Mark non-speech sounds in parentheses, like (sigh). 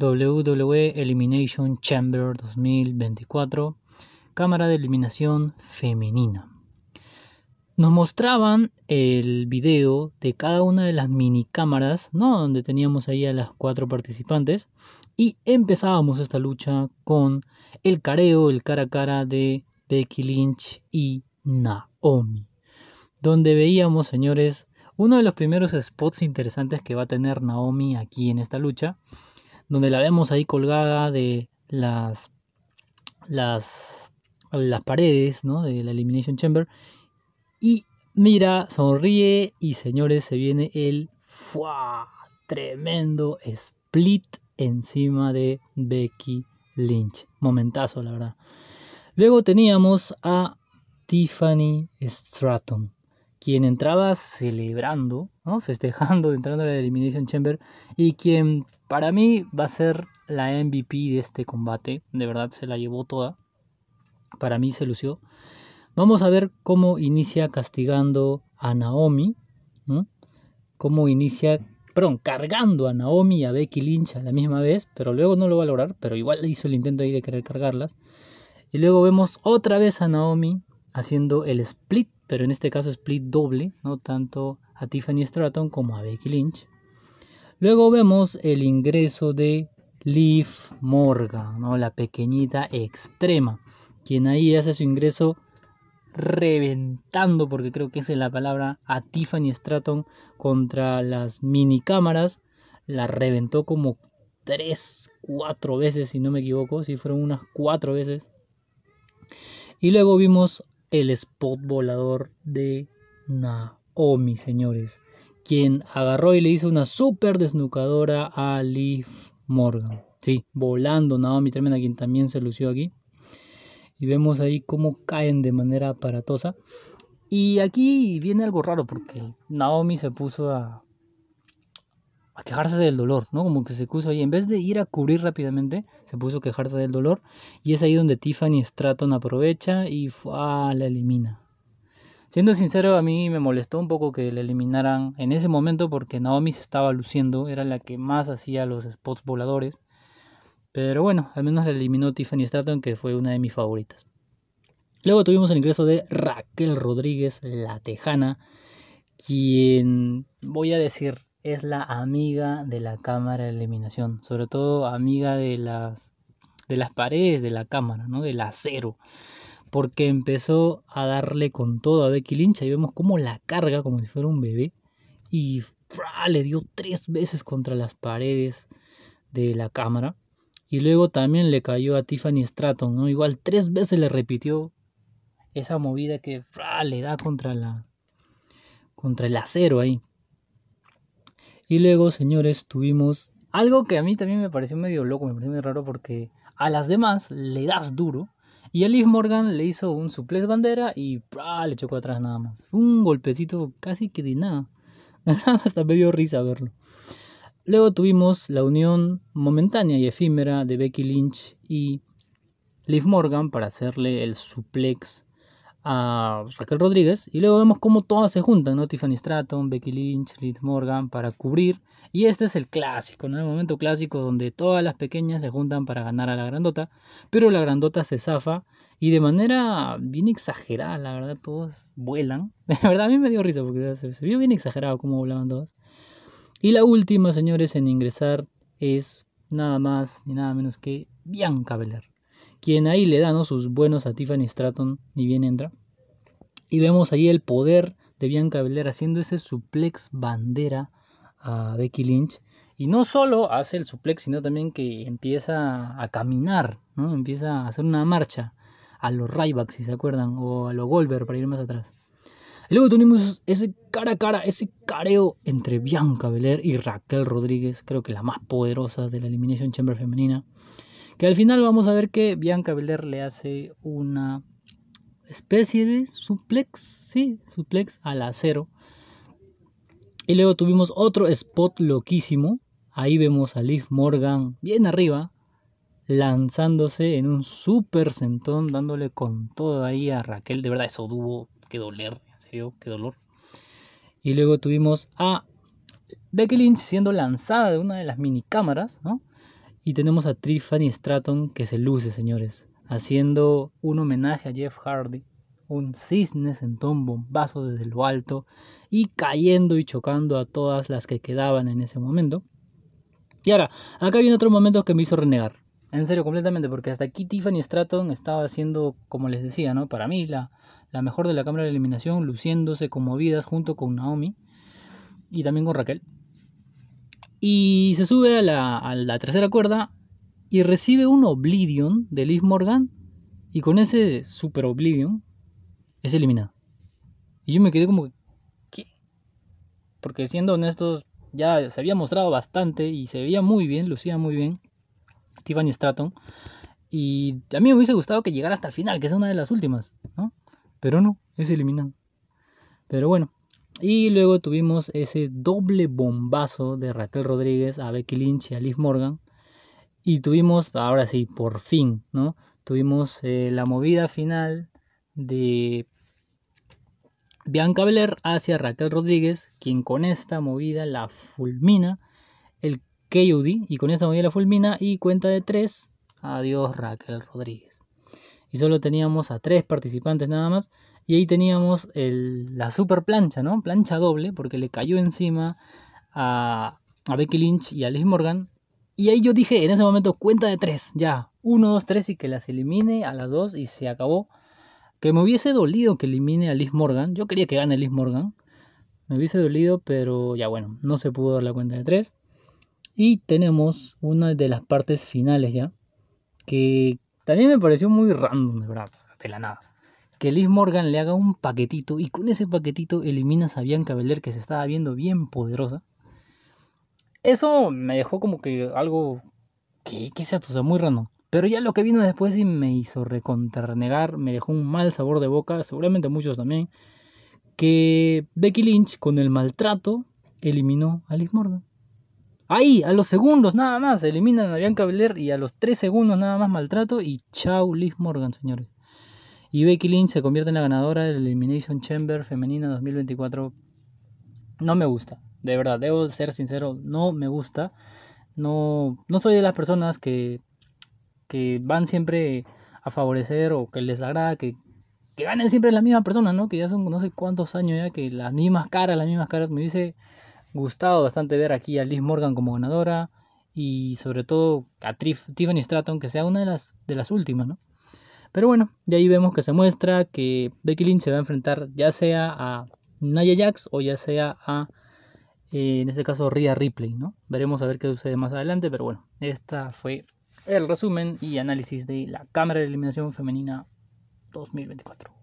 WWE Elimination Chamber 2024, cámara de eliminación femenina. Nos mostraban el video de cada una de las mini cámaras, ¿no? Donde teníamos ahí a las cuatro participantes. Y empezábamos esta lucha con el careo, el cara a cara de Becky Lynch y Naomi. Donde veíamos, señores, uno de los primeros spots interesantes que va a tener Naomi aquí en esta lucha donde la vemos ahí colgada de las, las, las paredes ¿no? de la Elimination Chamber. Y mira, sonríe y señores, se viene el tremendo split encima de Becky Lynch. Momentazo, la verdad. Luego teníamos a Tiffany Stratton quien entraba celebrando, (laughs) festejando, entrando a la Elimination Chamber, y quien para mí va a ser la MVP de este combate, de verdad se la llevó toda, para mí se lució. Vamos a ver cómo inicia castigando a Naomi, cómo inicia, perdón, cargando a Naomi y a Becky Lynch a la misma vez, pero luego no lo va a lograr, pero igual hizo el intento ahí de querer cargarlas. Y luego vemos otra vez a Naomi haciendo el split pero en este caso split doble, ¿no? tanto a Tiffany Stratton como a Becky Lynch. Luego vemos el ingreso de Liv Morgan, ¿no? la pequeñita extrema, quien ahí hace su ingreso reventando, porque creo que esa es la palabra, a Tiffany Stratton contra las mini cámaras. La reventó como 3, 4 veces, si no me equivoco, si fueron unas cuatro veces. Y luego vimos el spot volador de Naomi, señores. Quien agarró y le hizo una super desnucadora a Liv Morgan. Sí, volando Naomi a quien también se lució aquí. Y vemos ahí cómo caen de manera aparatosa. Y aquí viene algo raro porque Naomi se puso a a quejarse del dolor, ¿no? Como que se puso ahí, en vez de ir a cubrir rápidamente, se puso a quejarse del dolor y es ahí donde Tiffany Stratton aprovecha y la elimina. Siendo sincero, a mí me molestó un poco que la eliminaran en ese momento porque Naomi se estaba luciendo, era la que más hacía los spots voladores. Pero bueno, al menos la eliminó Tiffany Stratton, que fue una de mis favoritas. Luego tuvimos el ingreso de Raquel Rodríguez, la tejana, quien, voy a decir, es la amiga de la cámara de eliminación, sobre todo amiga de las, de las paredes de la cámara, ¿no? del acero, porque empezó a darle con todo a Becky Lynch y vemos cómo la carga como si fuera un bebé y le dio tres veces contra las paredes de la cámara. Y luego también le cayó a Tiffany Stratton, ¿no? Igual tres veces le repitió esa movida que ¡fra! le da contra la contra el acero ahí. Y luego, señores, tuvimos algo que a mí también me pareció medio loco, me pareció medio raro porque a las demás le das duro. Y a Liv Morgan le hizo un suplex bandera y le chocó atrás nada más. Un golpecito casi que de nada. (laughs) Hasta me dio risa verlo. Luego tuvimos la unión momentánea y efímera de Becky Lynch y Liv Morgan para hacerle el suplex a Raquel Rodríguez y luego vemos cómo todas se juntan, ¿no? Tiffany Stratton, Becky Lynch, Liz Morgan para cubrir y este es el clásico, El momento clásico donde todas las pequeñas se juntan para ganar a la grandota, pero la grandota se zafa y de manera bien exagerada, la verdad, todos vuelan. De (laughs) verdad, a mí me dio risa porque se, vio bien exagerado cómo volaban todas Y la última, señores, en ingresar es nada más ni nada menos que Bianca Belair quien ahí le da sus buenos a Tiffany Stratton, ni bien entra. Y vemos ahí el poder de Bianca Belair haciendo ese suplex bandera a Becky Lynch. Y no solo hace el suplex, sino también que empieza a caminar, ¿no? empieza a hacer una marcha a los Ryback, si se acuerdan, o a los Goldberg, para ir más atrás. Y luego tenemos ese cara a cara, ese careo entre Bianca Belair y Raquel Rodríguez, creo que la más poderosa de la Elimination Chamber femenina. Que al final vamos a ver que Bianca Belair le hace una especie de suplex, sí, suplex al acero. Y luego tuvimos otro spot loquísimo. Ahí vemos a Liv Morgan bien arriba, lanzándose en un super sentón, dándole con todo ahí a Raquel. De verdad, eso tuvo que doler, en serio, qué dolor. Y luego tuvimos a Becky Lynch siendo lanzada de una de las minicámaras, ¿no? Y tenemos a Tiffany Stratton que se luce, señores, haciendo un homenaje a Jeff Hardy. Un cisne en un bombazo desde lo alto y cayendo y chocando a todas las que quedaban en ese momento. Y ahora, acá viene otro momento que me hizo renegar. En serio, completamente, porque hasta aquí Tiffany Stratton estaba haciendo, como les decía, ¿no? Para mí, la, la mejor de la cámara de eliminación, luciéndose conmovidas junto con Naomi y también con Raquel. Y se sube a la, tercera cuerda y recibe un Oblivion de Liz Morgan. Y con ese Super Oblivion es eliminado. Y yo me quedé como, ¿qué? Porque siendo honestos, ya se había mostrado bastante y se veía muy bien, lucía muy bien Tiffany Stratton. Y a mí me hubiese gustado que llegara hasta el final, que es una de las últimas, Pero no, es eliminado. Pero bueno, y luego tuvimos ese doble bombazo de Raquel Rodríguez a Becky Lynch y a Liz Morgan. Y tuvimos, ahora sí, por fin, ¿no? Tuvimos eh, la movida final de Bianca Belair hacia Raquel Rodríguez, quien con esta movida la fulmina el KOD y con esta movida la fulmina y cuenta de tres adiós Raquel Rodríguez y solo teníamos a tres participantes nada más. Y ahí teníamos la super plancha, ¿no? Plancha doble, porque le cayó encima a, a Becky Lynch y a Liz Morgan. Y ahí yo dije en ese momento, cuenta de tres, ya, uno, dos, tres y que las elimine a las dos y se acabó. Que me hubiese dolido que elimine a Liz Morgan, yo quería que gane Liz Morgan, me hubiese dolido, pero ya bueno, no se pudo dar la cuenta de tres. Y tenemos una de las partes finales ya, que también me pareció muy random, de verdad, de la nada. Que Liz Morgan le haga un paquetito y con ese paquetito eliminas a Bianca Belair que se estaba viendo bien poderosa. Eso me dejó como que algo... ¿Qué, qué es esto? O sea, muy random. Pero ya lo que vino después sí me hizo recontrarnegar, me dejó un mal sabor de boca, seguramente muchos también, que Becky Lynch con el maltrato eliminó a Liz Morgan. Ahí, a los segundos nada más, eliminan a Bianca Belair y a los 3 segundos nada más maltrato y chau Liz Morgan, señores. Y Becky Lynch se convierte en la ganadora del Elimination Chamber femenina 2024. No me gusta, de verdad, debo ser sincero, no me gusta. No, no soy de las personas que, que van siempre a favorecer o que les agrada que, que ganen siempre las mismas personas, ¿no? Que ya son no sé cuántos años ya que las mismas caras, las mismas caras. Me dice gustado bastante ver aquí a Liz Morgan como ganadora y sobre todo a Tiffany Stratton, que sea una de las, de las últimas, ¿no? Pero bueno, de ahí vemos que se muestra que Becky Lynch se va a enfrentar ya sea a Naya Jax o ya sea a, eh, en este caso, Rhea Ripley, ¿no? Veremos a ver qué sucede más adelante, pero bueno, esta fue el resumen y análisis de la Cámara de Eliminación Femenina 2024.